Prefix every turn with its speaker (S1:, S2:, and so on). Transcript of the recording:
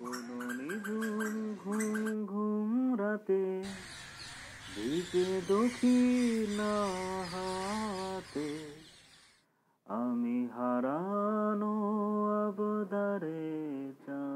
S1: কোনো নিঝুম ঘুম ঘুম রাতে দিকে দক্ষিণা হাতে আমি হারানো আবদারে চা